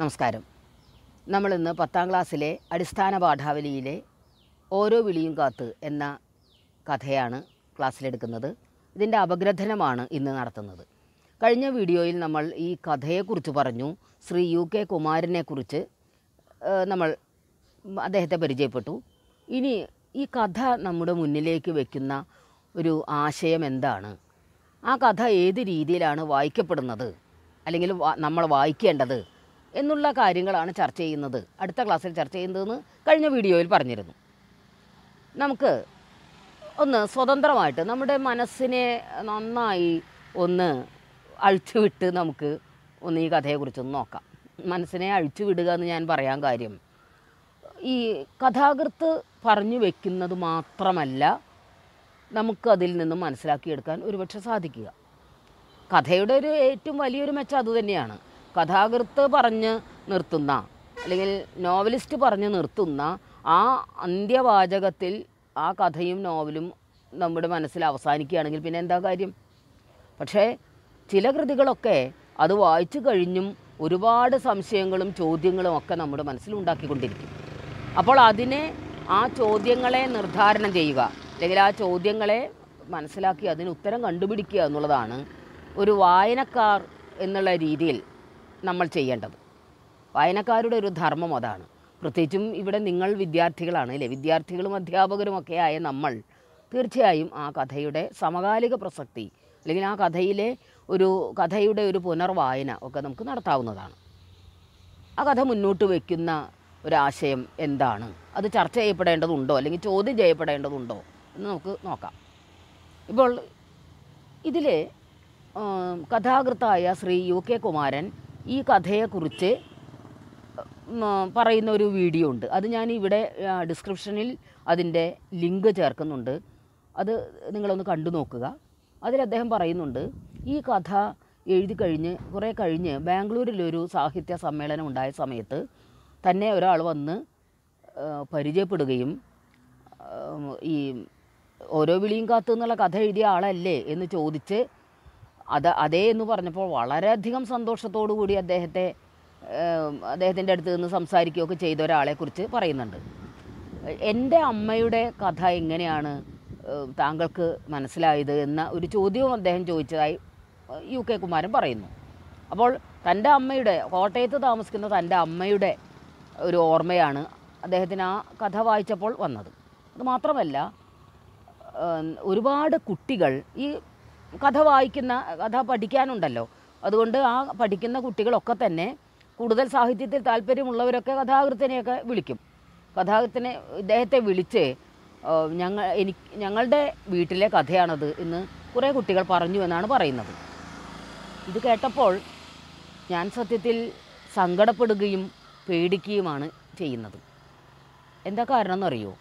നമസ്കാരം നമ്മളിന്ന് പത്താം ക്ലാസ്സിലെ അടിസ്ഥാന പാഠാവലിയിലെ ഓരോ വിളിയും കാത്ത് എന്ന കഥയാണ് ക്ലാസ്സിലെടുക്കുന്നത് ഇതിൻ്റെ അപഗ്രഥനമാണ് ഇന്ന് നടത്തുന്നത് കഴിഞ്ഞ വീഡിയോയിൽ നമ്മൾ ഈ കഥയെക്കുറിച്ച് പറഞ്ഞു ശ്രീ യു കെ കുമാരനെക്കുറിച്ച് നമ്മൾ അദ്ദേഹത്തെ പരിചയപ്പെട്ടു ഇനി ഈ കഥ നമ്മുടെ മുന്നിലേക്ക് വയ്ക്കുന്ന ഒരു ആശയം എന്താണ് ആ കഥ ഏത് രീതിയിലാണ് വായിക്കപ്പെടുന്നത് അല്ലെങ്കിൽ നമ്മൾ വായിക്കേണ്ടത് എന്നുള്ള കാര്യങ്ങളാണ് ചർച്ച ചെയ്യുന്നത് അടുത്ത ക്ലാസ്സിൽ ചർച്ച ചെയ്യുന്നതെന്ന് കഴിഞ്ഞ വീഡിയോയിൽ പറഞ്ഞിരുന്നു നമുക്ക് ഒന്ന് സ്വതന്ത്രമായിട്ട് നമ്മുടെ മനസ്സിനെ നന്നായി ഒന്ന് അഴിച്ചുവിട്ട് നമുക്ക് ഒന്ന് ഈ കഥയെക്കുറിച്ചൊന്ന് നോക്കാം മനസ്സിനെ അഴിച്ചു വിടുക എന്ന് ഞാൻ പറയാൻ കാര്യം ഈ കഥാകൃത്ത് പറഞ്ഞു വെക്കുന്നത് മാത്രമല്ല നമുക്ക് അതിൽ നിന്നും മനസ്സിലാക്കിയെടുക്കാൻ ഒരുപക്ഷെ സാധിക്കുക കഥയുടെ ഒരു ഏറ്റവും വലിയൊരു മെച്ചം അതുതന്നെയാണ് കഥാകൃത്ത് പറഞ്ഞ് നിർത്തുന്ന അല്ലെങ്കിൽ നോവലിസ്റ്റ് പറഞ്ഞ് നിർത്തുന്ന ആ അന്ത്യവാചകത്തിൽ ആ കഥയും നോവലും നമ്മുടെ മനസ്സിൽ അവസാനിക്കുകയാണെങ്കിൽ പിന്നെ എന്താ കാര്യം പക്ഷേ ചില കൃതികളൊക്കെ അത് വായിച്ചു കഴിഞ്ഞും ഒരുപാട് സംശയങ്ങളും ചോദ്യങ്ങളും ഒക്കെ നമ്മുടെ മനസ്സിൽ ഉണ്ടാക്കിക്കൊണ്ടിരിക്കും അപ്പോൾ അതിനെ ആ ചോദ്യങ്ങളെ നിർദ്ധാരണം ചെയ്യുക അല്ലെങ്കിൽ ആ ചോദ്യങ്ങളെ മനസ്സിലാക്കി അതിന് ഉത്തരം കണ്ടുപിടിക്കുക എന്നുള്ളതാണ് ഒരു വായനക്കാർ എന്നുള്ള രീതിയിൽ നമ്മൾ ചെയ്യേണ്ടത് വായനക്കാരുടെ ഒരു ധർമ്മം അതാണ് പ്രത്യേകിച്ചും ഇവിടെ നിങ്ങൾ വിദ്യാർത്ഥികളാണ് അല്ലേ വിദ്യാർത്ഥികളും അധ്യാപകരും ഒക്കെ ആയ നമ്മൾ തീർച്ചയായും ആ കഥയുടെ സമകാലിക പ്രസക്തി അല്ലെങ്കിൽ ആ കഥയിലെ ഒരു കഥയുടെ ഒരു പുനർവായന ഒക്കെ നമുക്ക് നടത്താവുന്നതാണ് ആ കഥ മുന്നോട്ട് വയ്ക്കുന്ന ഒരാശയം എന്താണ് അത് ചർച്ച ചെയ്യപ്പെടേണ്ടതുണ്ടോ അല്ലെങ്കിൽ ചോദ്യം ചെയ്യപ്പെടേണ്ടതുണ്ടോ എന്ന് നമുക്ക് നോക്കാം ഇപ്പോൾ ഇതിലെ കഥാകൃത്തായ ശ്രീ യു കെ കുമാരൻ ഈ കഥയെക്കുറിച്ച് പറയുന്ന ഒരു വീഡിയോ ഉണ്ട് അത് ഞാൻ ഇവിടെ ഡിസ്ക്രിപ്ഷനിൽ അതിൻ്റെ ലിങ്ക് ചേർക്കുന്നുണ്ട് അത് നിങ്ങളൊന്ന് കണ്ടു നോക്കുക അതിൽ അദ്ദേഹം പറയുന്നുണ്ട് ഈ കഥ എഴുതി കഴിഞ്ഞ് കുറേ കഴിഞ്ഞ് ബാംഗ്ലൂരിലൊരു സാഹിത്യ സമ്മേളനം ഉണ്ടായ സമയത്ത് തന്നെ ഒരാൾ വന്ന് പരിചയപ്പെടുകയും ഈ ഓരോ വിളിയും കാത്തു എന്നുള്ള കഥ എഴുതിയ ആളല്ലേ എന്ന് ചോദിച്ച് അത് അതേ എന്ന് പറഞ്ഞപ്പോൾ വളരെയധികം സന്തോഷത്തോടു കൂടി അദ്ദേഹത്തെ അദ്ദേഹത്തിൻ്റെ അടുത്ത് നിന്ന് സംസാരിക്കുകയൊക്കെ ചെയ്ത ഒരാളെക്കുറിച്ച് പറയുന്നുണ്ട് എൻ്റെ അമ്മയുടെ കഥ എങ്ങനെയാണ് താങ്കൾക്ക് മനസ്സിലായത് എന്ന ഒരു ചോദ്യവും അദ്ദേഹം ചോദിച്ചതായി യു കെ കുമാരൻ പറയുന്നു അപ്പോൾ തൻ്റെ അമ്മയുടെ കോട്ടയത്ത് താമസിക്കുന്ന തൻ്റെ അമ്മയുടെ ഒരു ഓർമ്മയാണ് അദ്ദേഹത്തിന് ആ കഥ വായിച്ചപ്പോൾ വന്നത് അത് മാത്രമല്ല ഒരുപാട് കുട്ടികൾ ഈ കഥ വായിക്കുന്ന കഥ പഠിക്കാനുണ്ടല്ലോ അതുകൊണ്ട് ആ പഠിക്കുന്ന കുട്ടികളൊക്കെ തന്നെ കൂടുതൽ സാഹിത്യത്തിൽ താല്പര്യമുള്ളവരൊക്കെ കഥാകൃത്തിനെയൊക്കെ വിളിക്കും കഥാകൃത്തിനെ ഇദ്ദേഹത്തെ വിളിച്ച് ഞങ്ങൾ എനിക്ക് ഞങ്ങളുടെ വീട്ടിലെ കഥയാണത് എന്ന് കുറേ കുട്ടികൾ പറഞ്ഞു എന്നാണ് പറയുന്നത് ഇത് കേട്ടപ്പോൾ ഞാൻ സത്യത്തിൽ സങ്കടപ്പെടുകയും പേടിക്കുകയുമാണ് ചെയ്യുന്നത് എന്താ കാരണം എന്നറിയോ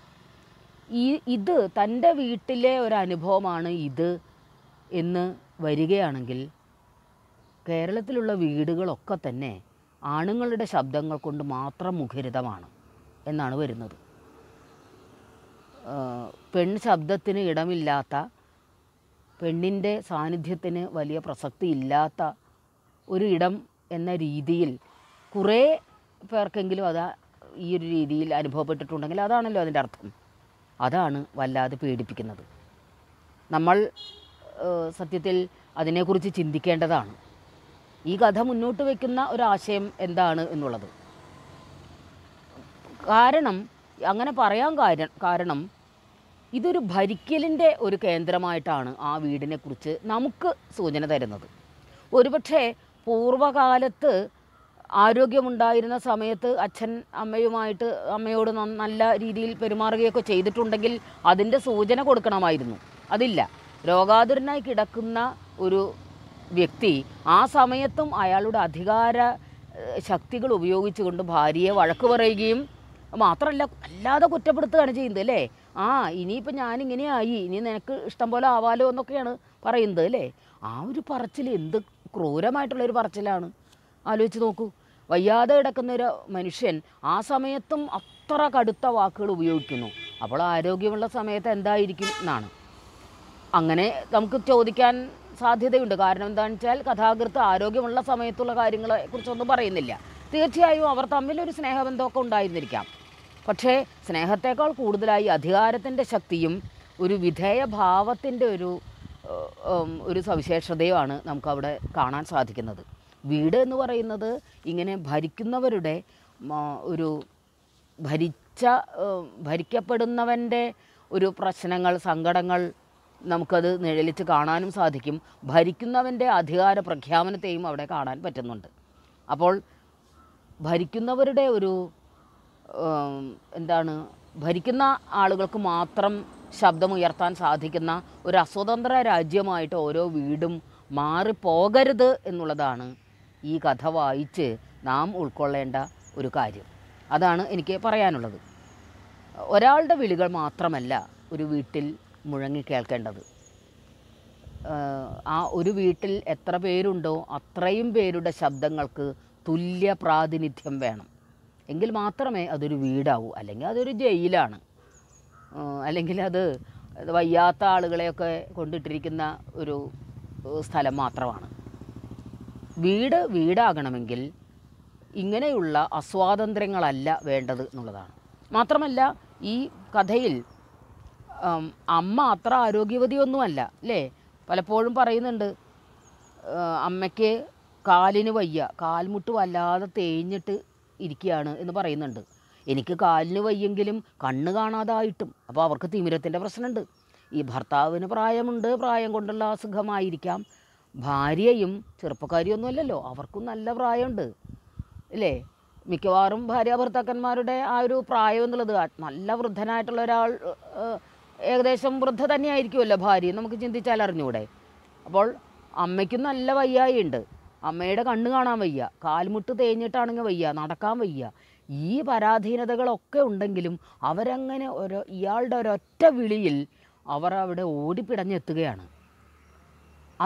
ഈ ഇത് തൻ്റെ വീട്ടിലെ ഒരു അനുഭവമാണ് ഇത് എന്ന് വരികയാണെങ്കിൽ കേരളത്തിലുള്ള വീടുകളൊക്കെ തന്നെ ആണുങ്ങളുടെ ശബ്ദങ്ങൾ കൊണ്ട് മാത്രം മുഖരിതമാണ് എന്നാണ് വരുന്നത് പെൺ ശബ്ദത്തിന് ഇടമില്ലാത്ത പെണ്ണിൻ്റെ സാന്നിധ്യത്തിന് വലിയ പ്രസക്തി ഇല്ലാത്ത ഒരു ഇടം എന്ന രീതിയിൽ കുറേ പേർക്കെങ്കിലും അത് ഈ ഒരു രീതിയിൽ അനുഭവപ്പെട്ടിട്ടുണ്ടെങ്കിൽ അതാണല്ലോ അതിൻ്റെ അർത്ഥം അതാണ് വല്ലാതെ പേടിപ്പിക്കുന്നത് നമ്മൾ സത്യത്തിൽ അതിനെക്കുറിച്ച് ചിന്തിക്കേണ്ടതാണ് ഈ കഥ മുന്നോട്ട് വയ്ക്കുന്ന ഒരാശയം എന്താണ് എന്നുള്ളത് കാരണം അങ്ങനെ പറയാൻ കാരണം ഇതൊരു ഭരിക്കലിൻ്റെ ഒരു കേന്ദ്രമായിട്ടാണ് ആ വീടിനെക്കുറിച്ച് നമുക്ക് സൂചന തരുന്നത് ഒരുപക്ഷെ പൂർവ്വകാലത്ത് ആരോഗ്യമുണ്ടായിരുന്ന സമയത്ത് അച്ഛൻ അമ്മയുമായിട്ട് അമ്മയോട് നല്ല രീതിയിൽ പെരുമാറുകയൊക്കെ ചെയ്തിട്ടുണ്ടെങ്കിൽ അതിൻ്റെ സൂചന കൊടുക്കണമായിരുന്നു അതില്ല രോഗാതുരനായി കിടക്കുന്ന ഒരു വ്യക്തി ആ സമയത്തും അയാളുടെ അധികാര ശക്തികൾ ഉപയോഗിച്ചുകൊണ്ട് ഭാര്യയെ വഴക്ക് പറയുകയും മാത്രമല്ല അല്ലാതെ കുറ്റപ്പെടുത്തുകയാണ് ചെയ്യുന്നത് അല്ലേ ആ ഇനിയിപ്പോൾ ഞാനിങ്ങനെയായി ഇനി നിനക്ക് ഇഷ്ടം പോലെ ആവാലോ എന്നൊക്കെയാണ് പറയുന്നത് അല്ലേ ആ ഒരു പറച്ചിൽ എന്ത് ക്രൂരമായിട്ടുള്ളൊരു പറച്ചിലാണ് ആലോചിച്ച് നോക്കൂ വയ്യാതെ കിടക്കുന്ന ഒരു മനുഷ്യൻ ആ സമയത്തും അത്ര കടുത്ത വാക്കുകൾ ഉപയോഗിക്കുന്നു അപ്പോൾ ആരോഗ്യമുള്ള സമയത്ത് എന്തായിരിക്കും എന്നാണ് അങ്ങനെ നമുക്ക് ചോദിക്കാൻ സാധ്യതയുണ്ട് കാരണം എന്താണെന്ന് വെച്ചാൽ കഥാകൃത്ത് ആരോഗ്യമുള്ള സമയത്തുള്ള കാര്യങ്ങളെ കുറിച്ചൊന്നും പറയുന്നില്ല തീർച്ചയായും അവർ തമ്മിലൊരു സ്നേഹബന്ധമൊക്കെ ഉണ്ടായിരുന്നിരിക്കാം പക്ഷേ സ്നേഹത്തേക്കാൾ കൂടുതലായി അധികാരത്തിൻ്റെ ശക്തിയും ഒരു വിധേയഭാവത്തിൻ്റെ ഒരു ഒരു സവിശേഷതയുമാണ് നമുക്കവിടെ കാണാൻ സാധിക്കുന്നത് വീട് എന്ന് പറയുന്നത് ഇങ്ങനെ ഭരിക്കുന്നവരുടെ ഒരു ഭരിച്ച ഭരിക്കപ്പെടുന്നവൻ്റെ ഒരു പ്രശ്നങ്ങൾ സങ്കടങ്ങൾ നമുക്കത് നിഴലിച്ച് കാണാനും സാധിക്കും ഭരിക്കുന്നവൻ്റെ അധികാര പ്രഖ്യാപനത്തെയും അവിടെ കാണാൻ പറ്റുന്നുണ്ട് അപ്പോൾ ഭരിക്കുന്നവരുടെ ഒരു എന്താണ് ഭരിക്കുന്ന ആളുകൾക്ക് മാത്രം ശബ്ദമുയർത്താൻ സാധിക്കുന്ന ഒരു അസ്വതന്ത്ര രാജ്യമായിട്ട് ഓരോ വീടും മാറിപ്പോകരുത് എന്നുള്ളതാണ് ഈ കഥ വായിച്ച് നാം ഉൾക്കൊള്ളേണ്ട ഒരു കാര്യം അതാണ് എനിക്ക് പറയാനുള്ളത് ഒരാളുടെ വിളികൾ മാത്രമല്ല ഒരു വീട്ടിൽ മുഴങ്ങി കേൾക്കേണ്ടത് ആ ഒരു വീട്ടിൽ എത്ര പേരുണ്ടോ അത്രയും പേരുടെ ശബ്ദങ്ങൾക്ക് തുല്യ പ്രാതിനിധ്യം വേണം എങ്കിൽ മാത്രമേ അതൊരു വീടാവൂ അല്ലെങ്കിൽ അതൊരു ജയിലാണ് അല്ലെങ്കിൽ അത് വയ്യാത്ത ആളുകളെയൊക്കെ കൊണ്ടിട്ടിരിക്കുന്ന ഒരു സ്ഥലം മാത്രമാണ് വീട് വീടാകണമെങ്കിൽ ഇങ്ങനെയുള്ള അസ്വാതന്ത്ര്യങ്ങളല്ല വേണ്ടത് എന്നുള്ളതാണ് മാത്രമല്ല ഈ കഥയിൽ അമ്മ അത്ര ആരോഗ്യവതിയൊന്നുമല്ല അല്ലേ പലപ്പോഴും പറയുന്നുണ്ട് അമ്മയ്ക്ക് കാലിന് വയ്യ കാൽമുട്ട് വല്ലാതെ തേഞ്ഞിട്ട് ഇരിക്കുകയാണ് എന്ന് പറയുന്നുണ്ട് എനിക്ക് കാലിന് വയ്യെങ്കിലും കണ്ണ് കാണാതായിട്ടും അപ്പോൾ അവർക്ക് തിമിരത്തിൻ്റെ പ്രശ്നമുണ്ട് ഈ ഭർത്താവിന് പ്രായമുണ്ട് പ്രായം കൊണ്ടുള്ള അസുഖമായിരിക്കാം ഭാര്യയും ചെറുപ്പക്കാരിയൊന്നുമല്ലല്ലോ അവർക്കും നല്ല പ്രായമുണ്ട് അല്ലേ മിക്കവാറും ഭാര്യ ഭർത്താക്കന്മാരുടെ ആ ഒരു പ്രായം എന്നുള്ളത് നല്ല വൃദ്ധനായിട്ടുള്ള ഒരാൾ ഏകദേശം വൃദ്ധ തന്നെയായിരിക്കുമല്ലോ ഭാര്യ നമുക്ക് ചിന്തിച്ചാൽ അറിഞ്ഞുകൂടെ അപ്പോൾ അമ്മയ്ക്കും നല്ല വയ്യായി ഉണ്ട് അമ്മയുടെ കണ്ണ് കാണാൻ വയ്യ കാൽമുട്ട് തേഞ്ഞിട്ടാണെങ്കിൽ വയ്യ നടക്കാൻ വയ്യ ഈ പരാധീനതകളൊക്കെ ഉണ്ടെങ്കിലും അവരങ്ങനെ ഒരു ഇയാളുടെ ഒരൊറ്റ വിളിയിൽ അവർ അവിടെ ഓടിപ്പിടഞ്ഞെത്തുകയാണ്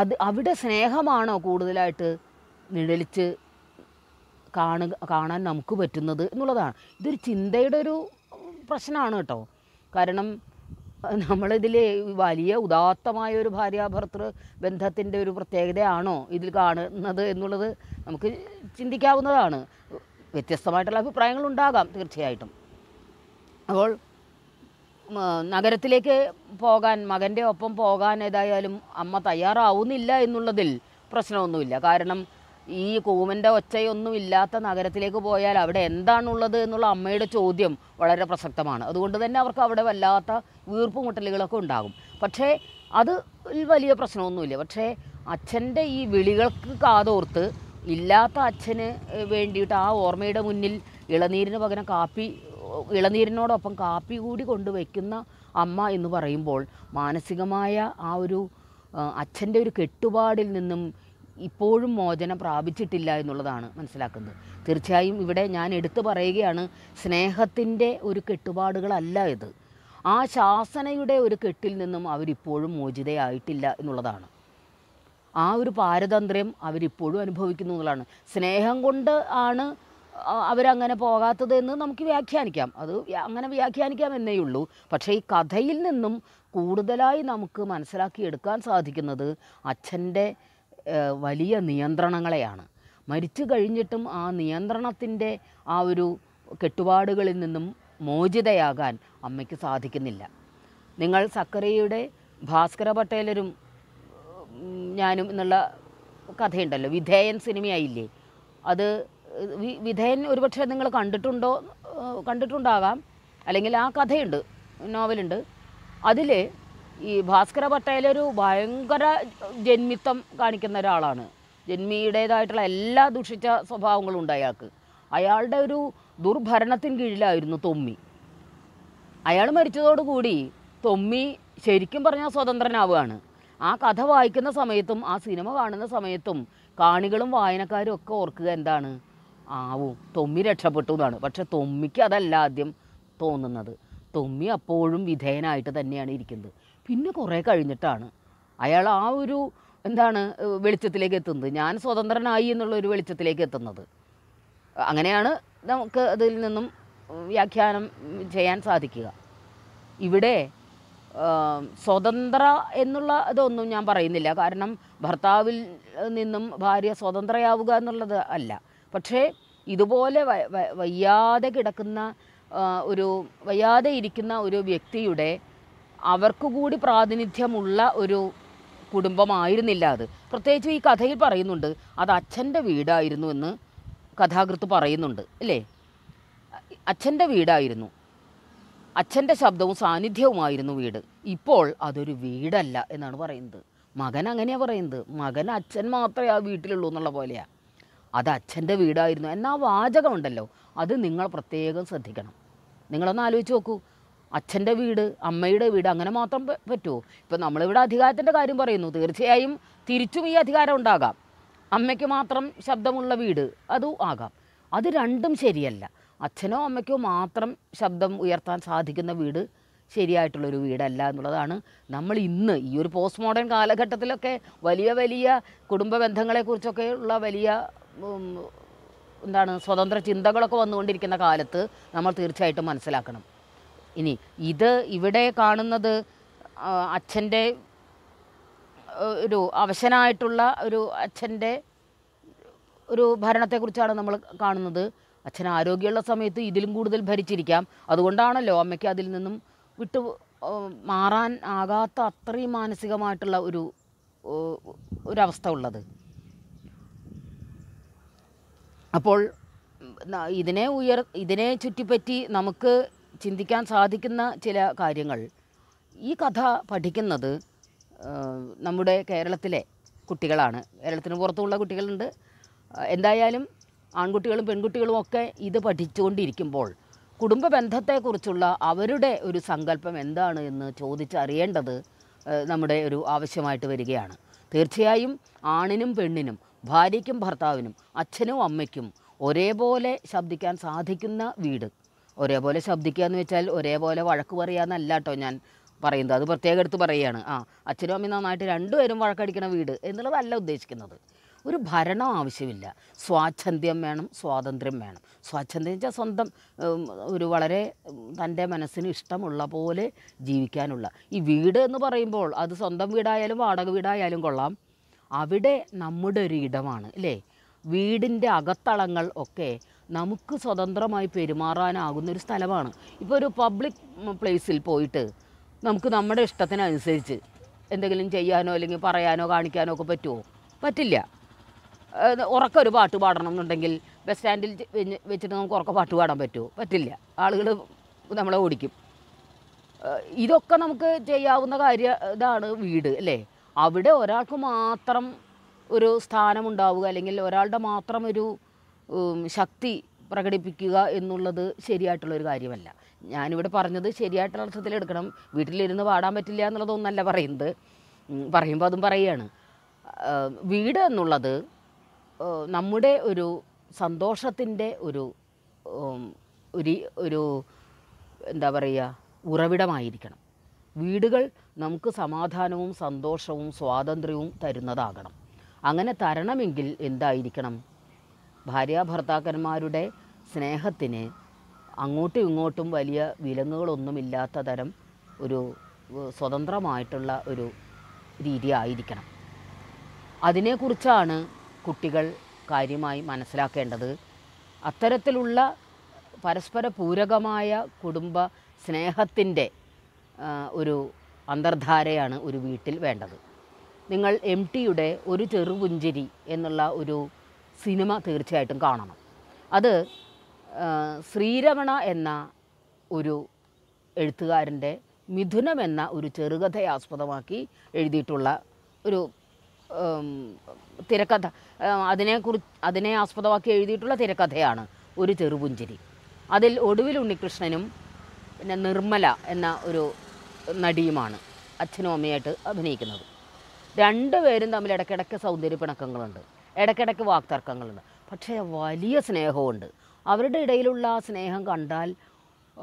അത് അവിടെ സ്നേഹമാണോ കൂടുതലായിട്ട് നിഴലിച്ച് കാണുക കാണാൻ നമുക്ക് പറ്റുന്നത് എന്നുള്ളതാണ് ഇതൊരു ചിന്തയുടെ ഒരു പ്രശ്നമാണ് കേട്ടോ കാരണം നമ്മളിതിൽ വലിയ ഉദാത്തമായ ഒരു ഭാര്യാഭർത്തൃ ബന്ധത്തിൻ്റെ ഒരു പ്രത്യേകതയാണോ ഇതിൽ കാണുന്നത് എന്നുള്ളത് നമുക്ക് ചിന്തിക്കാവുന്നതാണ് വ്യത്യസ്തമായിട്ടുള്ള അഭിപ്രായങ്ങൾ ഉണ്ടാകാം തീർച്ചയായിട്ടും അപ്പോൾ നഗരത്തിലേക്ക് പോകാൻ മകൻ്റെ ഒപ്പം പോകാൻ ഏതായാലും അമ്മ തയ്യാറാവുന്നില്ല എന്നുള്ളതിൽ പ്രശ്നമൊന്നുമില്ല കാരണം ഈ കൂമൻ്റെ ഒച്ചയൊന്നും ഇല്ലാത്ത നഗരത്തിലേക്ക് പോയാൽ അവിടെ എന്താണുള്ളത് എന്നുള്ള അമ്മയുടെ ചോദ്യം വളരെ പ്രസക്തമാണ് അതുകൊണ്ട് തന്നെ അവർക്ക് അവിടെ വല്ലാത്ത വീർപ്പുമുട്ടലുകളൊക്കെ ഉണ്ടാകും പക്ഷേ അത് വലിയ പ്രശ്നമൊന്നുമില്ല പക്ഷേ അച്ഛൻ്റെ ഈ വിളികൾക്ക് കാതോർത്ത് ഇല്ലാത്ത അച്ഛന് വേണ്ടിയിട്ട് ആ ഓർമ്മയുടെ മുന്നിൽ ഇളനീരിന് പകരം കാപ്പി ഇളനീരിനോടൊപ്പം കാപ്പി കൂടി കൊണ്ടുവയ്ക്കുന്ന അമ്മ എന്ന് പറയുമ്പോൾ മാനസികമായ ആ ഒരു അച്ഛൻ്റെ ഒരു കെട്ടുപാടിൽ നിന്നും ഇപ്പോഴും മോചനം പ്രാപിച്ചിട്ടില്ല എന്നുള്ളതാണ് മനസ്സിലാക്കുന്നത് തീർച്ചയായും ഇവിടെ ഞാൻ എടുത്തു പറയുകയാണ് സ്നേഹത്തിൻ്റെ ഒരു കെട്ടുപാടുകളല്ല ഇത് ആ ശാസനയുടെ ഒരു കെട്ടിൽ നിന്നും അവരിപ്പോഴും മോചിതയായിട്ടില്ല എന്നുള്ളതാണ് ആ ഒരു പാരതന്ത്ര്യം അവരിപ്പോഴും അനുഭവിക്കുന്നു എന്നുള്ളതാണ് സ്നേഹം കൊണ്ട് ആണ് അവരങ്ങനെ പോകാത്തതെന്ന് നമുക്ക് വ്യാഖ്യാനിക്കാം അത് അങ്ങനെ വ്യാഖ്യാനിക്കാം എന്നേ ഉള്ളൂ പക്ഷേ ഈ കഥയിൽ നിന്നും കൂടുതലായി നമുക്ക് മനസ്സിലാക്കിയെടുക്കാൻ സാധിക്കുന്നത് അച്ഛൻ്റെ വലിയ നിയന്ത്രണങ്ങളെയാണ് മരിച്ചു കഴിഞ്ഞിട്ടും ആ നിയന്ത്രണത്തിൻ്റെ ആ ഒരു കെട്ടുപാടുകളിൽ നിന്നും മോചിതയാകാൻ അമ്മയ്ക്ക് സാധിക്കുന്നില്ല നിങ്ങൾ സക്കറിയുടെ ഭാസ്കര പട്ടേലരും ഞാനും എന്നുള്ള കഥയുണ്ടല്ലോ വിധേയൻ സിനിമയായില്ലേ അത് വിധേയൻ ഒരുപക്ഷെ നിങ്ങൾ കണ്ടിട്ടുണ്ടോ കണ്ടിട്ടുണ്ടാകാം അല്ലെങ്കിൽ ആ കഥയുണ്ട് നോവലുണ്ട് അതിൽ ഈ ഭാസ്കര ഒരു ഭയങ്കര ജന്മിത്തം കാണിക്കുന്ന ഒരാളാണ് ജന്മിയുടേതായിട്ടുള്ള എല്ലാ ദുഷിച്ച സ്വഭാവങ്ങളും ഉണ്ട് അയാൾക്ക് അയാളുടെ ഒരു ദുർഭരണത്തിന് കീഴിലായിരുന്നു തൊമ്മി അയാൾ മരിച്ചതോടുകൂടി തൊമ്മി ശരിക്കും പറഞ്ഞാൽ സ്വതന്ത്രനാവുകയാണ് ആ കഥ വായിക്കുന്ന സമയത്തും ആ സിനിമ കാണുന്ന സമയത്തും കാണികളും വായനക്കാരും ഒക്കെ ഓർക്കുക എന്താണ് ആവും തൊമ്മി രക്ഷപ്പെട്ടു എന്നാണ് പക്ഷെ തൊമ്മിക്ക് അതല്ല ആദ്യം തോന്നുന്നത് തൊമ്മി അപ്പോഴും വിധേയനായിട്ട് തന്നെയാണ് ഇരിക്കുന്നത് പിന്നെ കുറേ കഴിഞ്ഞിട്ടാണ് അയാൾ ആ ഒരു എന്താണ് വെളിച്ചത്തിലേക്ക് എത്തുന്നത് ഞാൻ സ്വതന്ത്രനായി എന്നുള്ള ഒരു വെളിച്ചത്തിലേക്ക് എത്തുന്നത് അങ്ങനെയാണ് നമുക്ക് അതിൽ നിന്നും വ്യാഖ്യാനം ചെയ്യാൻ സാധിക്കുക ഇവിടെ സ്വതന്ത്ര എന്നുള്ള ഇതൊന്നും ഞാൻ പറയുന്നില്ല കാരണം ഭർത്താവിൽ നിന്നും ഭാര്യ സ്വതന്ത്രയാവുക എന്നുള്ളത് അല്ല പക്ഷേ ഇതുപോലെ വയ്യാതെ കിടക്കുന്ന ഒരു വയ്യാതെ ഇരിക്കുന്ന ഒരു വ്യക്തിയുടെ അവർക്ക് കൂടി പ്രാതിനിധ്യമുള്ള ഒരു കുടുംബമായിരുന്നില്ല അത് പ്രത്യേകിച്ച് ഈ കഥയിൽ പറയുന്നുണ്ട് അത് അച്ഛൻ്റെ വീടായിരുന്നു എന്ന് കഥാകൃത്ത് പറയുന്നുണ്ട് അല്ലേ അച്ഛൻ്റെ വീടായിരുന്നു അച്ഛൻ്റെ ശബ്ദവും സാന്നിധ്യവുമായിരുന്നു വീട് ഇപ്പോൾ അതൊരു വീടല്ല എന്നാണ് പറയുന്നത് മകൻ അങ്ങനെയാണ് പറയുന്നത് മകൻ അച്ഛൻ മാത്രമേ ആ വീട്ടിലുള്ളൂ എന്നുള്ള പോലെയാണ് അത് അച്ഛൻ്റെ വീടായിരുന്നു എന്നാൽ വാചകമുണ്ടല്ലോ അത് നിങ്ങൾ പ്രത്യേകം ശ്രദ്ധിക്കണം നിങ്ങളൊന്ന് ആലോചിച്ച് നോക്കൂ അച്ഛൻ്റെ വീട് അമ്മയുടെ വീട് അങ്ങനെ മാത്രം പറ്റുമോ ഇപ്പം നമ്മളിവിടെ അധികാരത്തിൻ്റെ കാര്യം പറയുന്നു തീർച്ചയായും തിരിച്ചും ഈ അധികാരം ഉണ്ടാകാം അമ്മയ്ക്ക് മാത്രം ശബ്ദമുള്ള വീട് അതും ആകാം അത് രണ്ടും ശരിയല്ല അച്ഛനോ അമ്മയ്ക്കോ മാത്രം ശബ്ദം ഉയർത്താൻ സാധിക്കുന്ന വീട് ശരിയായിട്ടുള്ളൊരു വീടല്ല എന്നുള്ളതാണ് നമ്മൾ ഇന്ന് ഈ ഒരു പോസ്റ്റ് മോഡേൺ കാലഘട്ടത്തിലൊക്കെ വലിയ വലിയ കുടുംബ ബന്ധങ്ങളെക്കുറിച്ചൊക്കെ ഉള്ള വലിയ എന്താണ് സ്വതന്ത്ര ചിന്തകളൊക്കെ വന്നുകൊണ്ടിരിക്കുന്ന കാലത്ത് നമ്മൾ തീർച്ചയായിട്ടും മനസ്സിലാക്കണം ഇനി ഇത് ഇവിടെ കാണുന്നത് അച്ഛൻ്റെ ഒരു അവശനായിട്ടുള്ള ഒരു അച്ഛൻ്റെ ഒരു ഭരണത്തെക്കുറിച്ചാണ് നമ്മൾ കാണുന്നത് അച്ഛൻ ആരോഗ്യമുള്ള സമയത്ത് ഇതിലും കൂടുതൽ ഭരിച്ചിരിക്കാം അതുകൊണ്ടാണല്ലോ അമ്മയ്ക്ക് അതിൽ നിന്നും വിട്ടു മാറാൻ ആകാത്ത അത്രയും മാനസികമായിട്ടുള്ള ഒരു ഒരവസ്ഥ ഉള്ളത് അപ്പോൾ ഇതിനെ ഉയർ ഇതിനെ ചുറ്റിപ്പറ്റി നമുക്ക് ചിന്തിക്കാൻ സാധിക്കുന്ന ചില കാര്യങ്ങൾ ഈ കഥ പഠിക്കുന്നത് നമ്മുടെ കേരളത്തിലെ കുട്ടികളാണ് കേരളത്തിന് പുറത്തുള്ള കുട്ടികളുണ്ട് എന്തായാലും ആൺകുട്ടികളും പെൺകുട്ടികളും ഒക്കെ ഇത് പഠിച്ചുകൊണ്ടിരിക്കുമ്പോൾ കുടുംബ ബന്ധത്തെക്കുറിച്ചുള്ള അവരുടെ ഒരു സങ്കല്പം എന്താണ് എന്ന് ചോദിച്ചറിയേണ്ടത് നമ്മുടെ ഒരു ആവശ്യമായിട്ട് വരികയാണ് തീർച്ചയായും ആണിനും പെണ്ണിനും ഭാര്യയ്ക്കും ഭർത്താവിനും അച്ഛനും അമ്മയ്ക്കും ഒരേപോലെ ശബ്ദിക്കാൻ സാധിക്കുന്ന വീട് ഒരേപോലെ ശബ്ദിക്കുക എന്ന് വെച്ചാൽ ഒരേപോലെ വഴക്ക് പറയാമെന്നല്ല കേട്ടോ ഞാൻ പറയുന്നത് അത് പ്രത്യേകം എടുത്ത് പറയുകയാണ് ആ അച്ഛനും അമ്മയും നന്നായിട്ട് രണ്ടുപേരും വഴക്കടിക്കണ വീട് എന്നുള്ളതല്ല ഉദ്ദേശിക്കുന്നത് ഒരു ഭരണം ആവശ്യമില്ല സ്വാച്ഛന്ദ്യം വേണം സ്വാതന്ത്ര്യം വേണം സ്വാച്ഛന്ദ്യം വെച്ചാൽ സ്വന്തം ഒരു വളരെ തൻ്റെ മനസ്സിന് ഇഷ്ടമുള്ള പോലെ ജീവിക്കാനുള്ള ഈ വീട് എന്ന് പറയുമ്പോൾ അത് സ്വന്തം വീടായാലും വാടക വീടായാലും കൊള്ളാം അവിടെ നമ്മുടെ ഒരു ഇടമാണ് അല്ലേ വീടിൻ്റെ അകത്തളങ്ങൾ ഒക്കെ നമുക്ക് സ്വതന്ത്രമായി പെരുമാറാനാകുന്നൊരു സ്ഥലമാണ് ഇപ്പോൾ ഒരു പബ്ലിക് പ്ലേസിൽ പോയിട്ട് നമുക്ക് നമ്മുടെ ഇഷ്ടത്തിനനുസരിച്ച് എന്തെങ്കിലും ചെയ്യാനോ അല്ലെങ്കിൽ പറയാനോ കാണിക്കാനോ ഒക്കെ പറ്റുമോ പറ്റില്ല ഉറക്ക ഒരു പാട്ട് പാടണം എന്നുണ്ടെങ്കിൽ ബസ് സ്റ്റാൻഡിൽ വെച്ചിട്ട് നമുക്ക് ഉറക്ക പാട്ട് പാടാൻ പറ്റുമോ പറ്റില്ല ആളുകൾ നമ്മളെ ഓടിക്കും ഇതൊക്കെ നമുക്ക് ചെയ്യാവുന്ന കാര്യം ഇതാണ് വീട് അല്ലേ അവിടെ ഒരാൾക്ക് മാത്രം ഒരു സ്ഥാനമുണ്ടാവുക അല്ലെങ്കിൽ ഒരാളുടെ മാത്രം ഒരു ശക്തി പ്രകടിപ്പിക്കുക എന്നുള്ളത് ശരിയായിട്ടുള്ളൊരു കാര്യമല്ല ഞാനിവിടെ പറഞ്ഞത് ശരിയായിട്ടുള്ള അർത്ഥത്തിൽ എടുക്കണം വീട്ടിലിരുന്ന് പാടാൻ പറ്റില്ല എന്നുള്ളതൊന്നല്ല പറയുന്നത് പറയുമ്പോൾ അതും പറയുകയാണ് വീട് എന്നുള്ളത് നമ്മുടെ ഒരു സന്തോഷത്തിൻ്റെ ഒരു ഒരു ഒരു എന്താ പറയുക ഉറവിടമായിരിക്കണം വീടുകൾ നമുക്ക് സമാധാനവും സന്തോഷവും സ്വാതന്ത്ര്യവും തരുന്നതാകണം അങ്ങനെ തരണമെങ്കിൽ എന്തായിരിക്കണം ഭാര്യ ഭർത്താക്കന്മാരുടെ സ്നേഹത്തിന് അങ്ങോട്ടും ഇങ്ങോട്ടും വലിയ വിലങ്ങുകളൊന്നുമില്ലാത്ത തരം ഒരു സ്വതന്ത്രമായിട്ടുള്ള ഒരു രീതി ആയിരിക്കണം അതിനെക്കുറിച്ചാണ് കുട്ടികൾ കാര്യമായി മനസ്സിലാക്കേണ്ടത് അത്തരത്തിലുള്ള പരസ്പര പൂരകമായ കുടുംബ സ്നേഹത്തിൻ്റെ ഒരു അന്തർധാരയാണ് ഒരു വീട്ടിൽ വേണ്ടത് നിങ്ങൾ എം ടിയുടെ ഒരു ചെറുപുഞ്ചിരി എന്നുള്ള ഒരു സിനിമ തീർച്ചയായിട്ടും കാണണം അത് ശ്രീരമണ എന്ന ഒരു എഴുത്തുകാരൻ്റെ മിഥുനം എന്ന ഒരു ചെറുകഥയെ ആസ്പദമാക്കി എഴുതിയിട്ടുള്ള ഒരു തിരക്കഥ അതിനെക്കുറിച്ച് അതിനെ ആസ്പദമാക്കി എഴുതിയിട്ടുള്ള തിരക്കഥയാണ് ഒരു ചെറുപുഞ്ചിരി അതിൽ ഒടുവിൽ ഉണ്ണികൃഷ്ണനും പിന്നെ നിർമ്മല എന്ന ഒരു നടിയുമാണ് അച്ഛനും അമ്മയായിട്ട് അഭിനയിക്കുന്നത് രണ്ടുപേരും തമ്മിൽ ഇടയ്ക്കിടയ്ക്ക് സൗന്ദര്യ പിണക്കങ്ങളുണ്ട് ഇടയ്ക്കിടയ്ക്ക് വാക്തർക്കങ്ങളുണ്ട് പക്ഷേ വലിയ സ്നേഹമുണ്ട് അവരുടെ ഇടയിലുള്ള ആ സ്നേഹം കണ്ടാൽ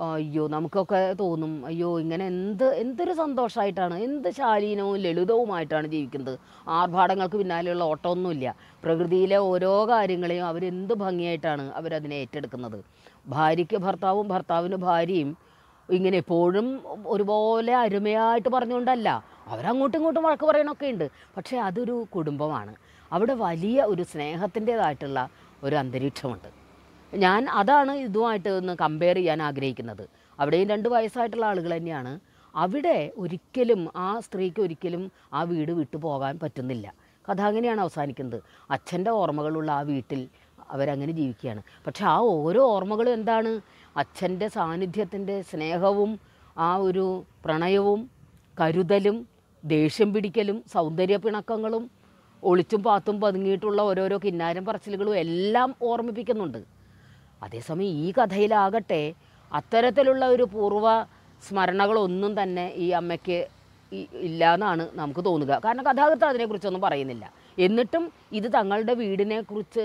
അയ്യോ നമുക്കൊക്കെ തോന്നും അയ്യോ ഇങ്ങനെ എന്ത് എന്തൊരു സന്തോഷമായിട്ടാണ് എന്ത് ശാലീനവും ലളിതവുമായിട്ടാണ് ജീവിക്കുന്നത് ആർഭാടങ്ങൾക്ക് പിന്നാലെയുള്ള ഓട്ടമൊന്നുമില്ല പ്രകൃതിയിലെ ഓരോ കാര്യങ്ങളെയും അവരെന്ത് ഭംഗിയായിട്ടാണ് അവരതിനെ ഏറ്റെടുക്കുന്നത് ഭാര്യയ്ക്ക് ഭർത്താവും ഭർത്താവിന് ഭാര്യയും ഇങ്ങനെ എപ്പോഴും ഒരുപോലെ അരുമയായിട്ട് പറഞ്ഞുകൊണ്ടല്ല അവരങ്ങോട്ടും ഇങ്ങോട്ടും വഴക്ക് പറയണമൊക്കെ ഉണ്ട് പക്ഷേ അതൊരു കുടുംബമാണ് അവിടെ വലിയ ഒരു സ്നേഹത്തിൻ്റെതായിട്ടുള്ള ഒരു അന്തരീക്ഷമുണ്ട് ഞാൻ അതാണ് ഇതുമായിട്ട് ഒന്ന് കമ്പയർ ചെയ്യാൻ ആഗ്രഹിക്കുന്നത് അവിടെയും രണ്ട് വയസ്സായിട്ടുള്ള ആളുകൾ തന്നെയാണ് അവിടെ ഒരിക്കലും ആ സ്ത്രീക്ക് ഒരിക്കലും ആ വീട് വിട്ടു പോകാൻ പറ്റുന്നില്ല കഥ അങ്ങനെയാണ് അവസാനിക്കുന്നത് അച്ഛൻ്റെ ഓർമ്മകളുള്ള ആ വീട്ടിൽ അവരങ്ങനെ ജീവിക്കുകയാണ് പക്ഷെ ആ ഓരോ ഓർമ്മകളും എന്താണ് അച്ഛൻ്റെ സാന്നിധ്യത്തിൻ്റെ സ്നേഹവും ആ ഒരു പ്രണയവും കരുതലും ദേഷ്യം പിടിക്കലും സൗന്ദര്യ പിണക്കങ്ങളും ഒളിച്ചും പാത്തും പതുങ്ങിയിട്ടുള്ള ഓരോരോ കിന്നാരം പറച്ചിലുകളും എല്ലാം ഓർമ്മിപ്പിക്കുന്നുണ്ട് അതേസമയം ഈ കഥയിലാകട്ടെ അത്തരത്തിലുള്ള ഒരു പൂർവ്വ സ്മരണകളൊന്നും തന്നെ ഈ അമ്മയ്ക്ക് ഇല്ല എന്നാണ് നമുക്ക് തോന്നുക കാരണം കഥാകൃത്ത് അതിനെക്കുറിച്ചൊന്നും പറയുന്നില്ല എന്നിട്ടും ഇത് തങ്ങളുടെ വീടിനെക്കുറിച്ച്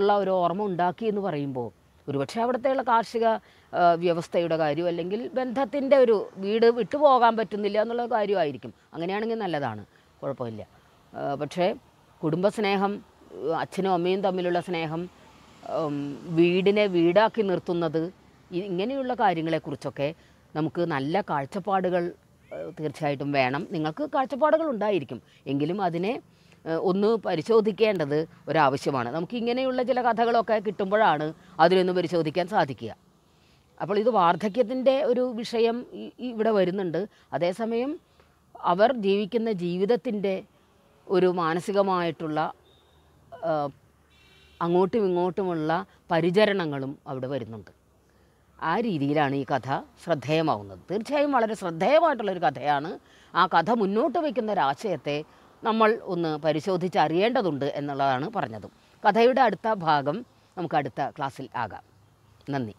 ഉള്ള ഒരു ഓർമ്മ ഉണ്ടാക്കി എന്ന് പറയുമ്പോൾ ഒരുപക്ഷെ അവിടുത്തെയുള്ള കാർഷിക വ്യവസ്ഥയുടെ കാര്യം അല്ലെങ്കിൽ ബന്ധത്തിൻ്റെ ഒരു വീട് വിട്ടുപോകാൻ പറ്റുന്നില്ല എന്നുള്ള കാര്യമായിരിക്കും അങ്ങനെയാണെങ്കിൽ നല്ലതാണ് കുഴപ്പമില്ല പക്ഷേ കുടുംബസ്നേഹം അച്ഛനും അമ്മയും തമ്മിലുള്ള സ്നേഹം വീടിനെ വീടാക്കി നിർത്തുന്നത് ഇങ്ങനെയുള്ള കാര്യങ്ങളെക്കുറിച്ചൊക്കെ നമുക്ക് നല്ല കാഴ്ചപ്പാടുകൾ തീർച്ചയായിട്ടും വേണം നിങ്ങൾക്ക് കാഴ്ചപ്പാടുകൾ ഉണ്ടായിരിക്കും എങ്കിലും അതിനെ ഒന്ന് പരിശോധിക്കേണ്ടത് ഒരാവശ്യമാണ് നമുക്ക് ഇങ്ങനെയുള്ള ചില കഥകളൊക്കെ കിട്ടുമ്പോഴാണ് അതിനൊന്ന് പരിശോധിക്കാൻ സാധിക്കുക അപ്പോൾ ഇത് വാർദ്ധക്യത്തിൻ്റെ ഒരു വിഷയം ഇവിടെ വരുന്നുണ്ട് അതേസമയം അവർ ജീവിക്കുന്ന ജീവിതത്തിൻ്റെ ഒരു മാനസികമായിട്ടുള്ള അങ്ങോട്ടും ഇങ്ങോട്ടുമുള്ള പരിചരണങ്ങളും അവിടെ വരുന്നുണ്ട് ആ രീതിയിലാണ് ഈ കഥ ശ്രദ്ധേയമാവുന്നത് തീർച്ചയായും വളരെ ശ്രദ്ധേയമായിട്ടുള്ളൊരു കഥയാണ് ആ കഥ മുന്നോട്ട് വയ്ക്കുന്ന ഒരാശയത്തെ നമ്മൾ ഒന്ന് പരിശോധിച്ചറിയേണ്ടതുണ്ട് എന്നുള്ളതാണ് പറഞ്ഞതും കഥയുടെ അടുത്ത ഭാഗം നമുക്ക് അടുത്ത ക്ലാസ്സിൽ ആകാം നന്ദി